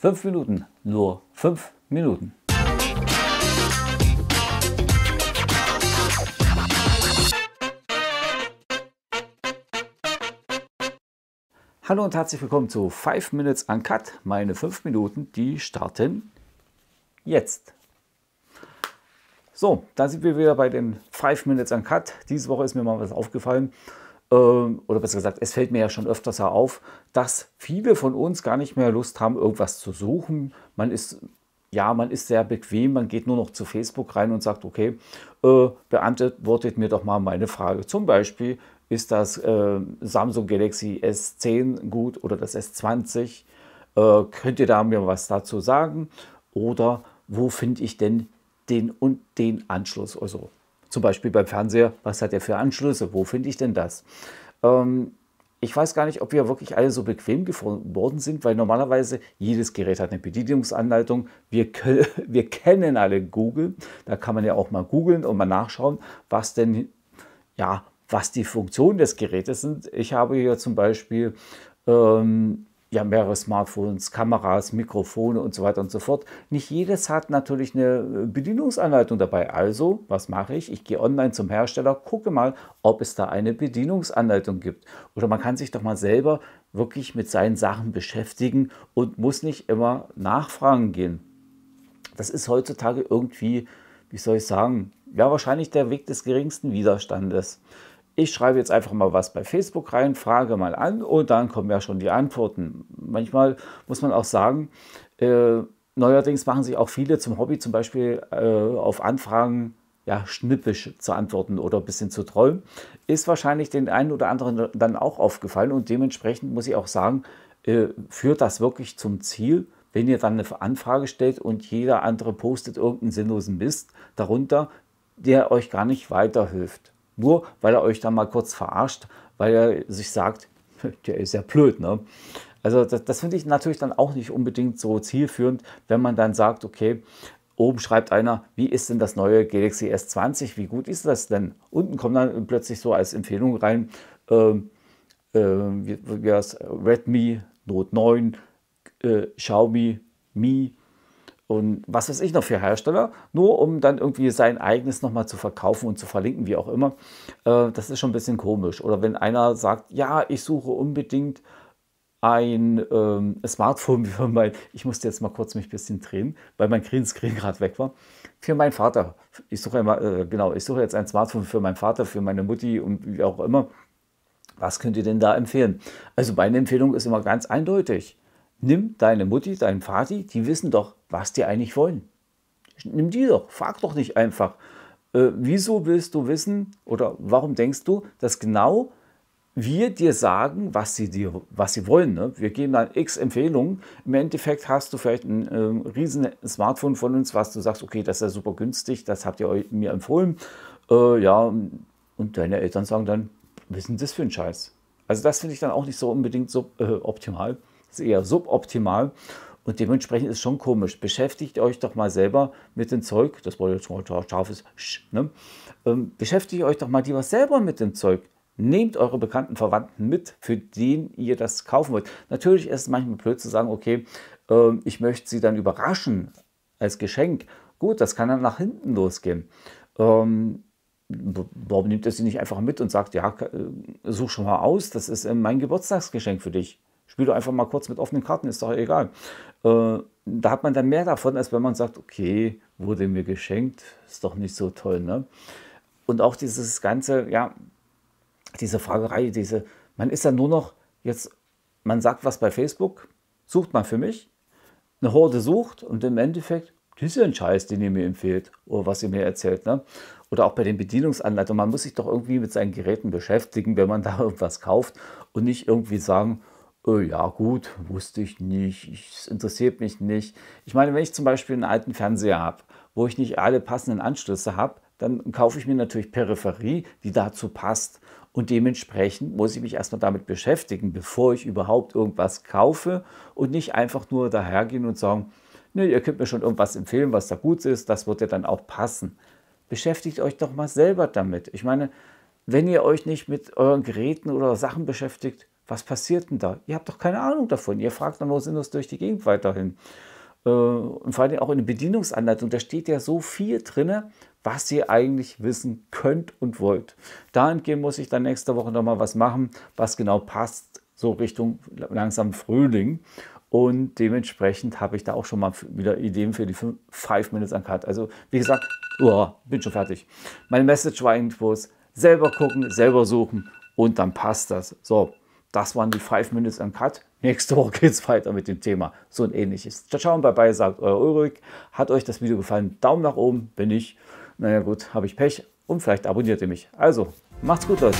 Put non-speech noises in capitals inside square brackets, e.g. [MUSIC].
Fünf Minuten, nur fünf Minuten. Hallo und herzlich willkommen zu 5 Minutes Uncut. Meine 5 Minuten, die starten jetzt. So, da sind wir wieder bei den 5 Minutes Uncut. Diese Woche ist mir mal was aufgefallen. Ähm, oder besser gesagt, es fällt mir ja schon öfters auf, dass viele von uns gar nicht mehr Lust haben, irgendwas zu suchen. Man ist, ja, man ist sehr bequem, man geht nur noch zu Facebook rein und sagt, okay, äh, beantwortet mir doch mal meine Frage. Zum Beispiel, ist das äh, Samsung Galaxy S10 gut oder das S20? Äh, könnt ihr da mir was dazu sagen? Oder wo finde ich denn den und den Anschluss? Also zum Beispiel beim Fernseher, was hat er für Anschlüsse? Wo finde ich denn das? Ähm, ich weiß gar nicht, ob wir wirklich alle so bequem geworden sind, weil normalerweise jedes Gerät hat eine Bedienungsanleitung. Wir, [LAUGHS] wir kennen alle Google. Da kann man ja auch mal googeln und mal nachschauen, was denn, ja, was die Funktionen des Gerätes sind. Ich habe hier zum Beispiel ähm, ja, mehrere Smartphones, Kameras, Mikrofone und so weiter und so fort. Nicht jedes hat natürlich eine äh, Bedienungsanleitung dabei. Also, was mache ich? Ich gehe online zum Hersteller, gucke mal, ob es da eine Bedienungsanleitung gibt. Oder man kann sich doch mal selber wirklich mit seinen Sachen beschäftigen und muss nicht immer nachfragen gehen. Das ist heutzutage irgendwie, wie soll ich sagen, ja, wahrscheinlich der Weg des geringsten Widerstandes ich schreibe jetzt einfach mal was bei Facebook rein, frage mal an und dann kommen ja schon die Antworten. Manchmal muss man auch sagen, äh, neuerdings machen sich auch viele zum Hobby zum Beispiel äh, auf Anfragen ja, schnippisch zu antworten oder ein bisschen zu träumen. ist wahrscheinlich den einen oder anderen dann auch aufgefallen und dementsprechend muss ich auch sagen, äh, führt das wirklich zum Ziel, wenn ihr dann eine Anfrage stellt und jeder andere postet irgendeinen sinnlosen Mist darunter, der euch gar nicht weiterhilft. Nur weil er euch dann mal kurz verarscht, weil er sich sagt, [LAUGHS] der ist ja blöd, ne? Also das, das finde ich natürlich dann auch nicht unbedingt so zielführend, wenn man dann sagt, okay, Oben schreibt einer, wie ist denn das neue Galaxy S20? Wie gut ist das denn? Unten kommt dann plötzlich so als Empfehlung rein, äh, äh, wie, wie Redmi Note 9, äh, Xiaomi Mi und was weiß ich noch für Hersteller, nur um dann irgendwie sein eigenes nochmal zu verkaufen und zu verlinken, wie auch immer. Äh, das ist schon ein bisschen komisch. Oder wenn einer sagt, ja, ich suche unbedingt ein ähm, Smartphone [LAUGHS] für mein, ich musste jetzt mal kurz mich ein bisschen drehen, weil mein Greenscreen [LAUGHS] gerade weg war, für meinen Vater. Ich suche immer, äh, genau, ich suche jetzt ein Smartphone für meinen Vater, für meine Mutti und wie auch immer. Was könnt ihr denn da empfehlen? Also meine Empfehlung ist immer ganz eindeutig nimm deine Mutti, deinen Vati, die wissen doch, was die eigentlich wollen. Nimm die doch, frag doch nicht einfach, äh, wieso willst du wissen oder warum denkst du, dass genau wir dir sagen, was sie, dir, was sie wollen. Ne? Wir geben dann x Empfehlungen. Im Endeffekt hast du vielleicht ein ähm, riesen Smartphone von uns, was du sagst, okay, das ist ja super günstig, das habt ihr mir empfohlen. Äh, ja, und deine Eltern sagen dann, was ist denn das für ein Scheiß? Also das finde ich dann auch nicht so unbedingt so äh, optimal ist eher suboptimal. Und dementsprechend ist schon komisch. Beschäftigt euch doch mal selber mit dem Zeug, das war jetzt mal scharfes Sch, ne? ähm, Beschäftigt euch doch mal lieber selber mit dem Zeug. Nehmt eure bekannten Verwandten mit, für den ihr das kaufen wollt. Natürlich ist es manchmal blöd zu sagen, okay, ähm, ich möchte sie dann überraschen als Geschenk. Gut, das kann dann nach hinten losgehen. Ähm, warum nimmt er sie nicht einfach mit und sagt, ja, äh, such schon mal aus, das ist äh, mein Geburtstagsgeschenk für dich. Spiel doch einfach mal kurz mit offenen Karten, ist doch egal. Äh, da hat man dann mehr davon, als wenn man sagt, okay, wurde mir geschenkt, ist doch nicht so toll, ne? Und auch dieses ganze, ja, diese Fragerei, diese, man ist dann nur noch jetzt, man sagt was bei Facebook, sucht man für mich, eine Horde sucht und im Endeffekt, das ist ja ein Scheiß, den ihr mir empfehlt oder was ihr mir erzählt, ne? Oder auch bei den Bedienungsanleitungen, man muss sich doch irgendwie mit seinen Geräten beschäftigen, wenn man da [LAUGHS] irgendwas kauft und nicht irgendwie sagen, Oh ja gut, wusste ich nicht, es interessiert mich nicht. Ich meine, wenn ich zum Beispiel einen alten Fernseher habe, wo ich nicht alle passenden Anschlüsse habe, dann kaufe ich mir natürlich Peripherie, die dazu passt. Und dementsprechend muss ich mich erstmal damit beschäftigen, bevor ich überhaupt irgendwas kaufe und nicht einfach nur dahergehen und sagen, ne, ihr könnt mir schon irgendwas empfehlen, was da gut ist, das wird ja dann auch passen. Beschäftigt euch doch mal selber damit. Ich meine, wenn ihr euch nicht mit euren Geräten oder Sachen beschäftigt, was passiert denn da? Ihr habt doch keine Ahnung davon. Ihr fragt dann, wo sind das durch die Gegend weiterhin? Äh, und vor allem auch in der Bedienungsanleitung, da steht ja so viel drin, was ihr eigentlich wissen könnt und wollt. Dahingehend muss ich dann nächste Woche nochmal was machen, was genau passt, so Richtung langsam Frühling. Und dementsprechend habe ich da auch schon mal wieder Ideen für die 5 Minutes an Cut. Also, wie gesagt, oh, bin schon fertig. Meine Message war irgendwo selber gucken, selber suchen und dann passt das. So, das waren die 5 Minutes and Cut. Nächste Woche geht es weiter mit dem Thema. So ein ähnliches. Ciao, ciao und bye bye, sagt euer Ulrich. Hat euch das Video gefallen? Daumen nach oben. Wenn nicht, naja gut, habe ich Pech. Und vielleicht abonniert ihr mich. Also, macht's gut, Leute.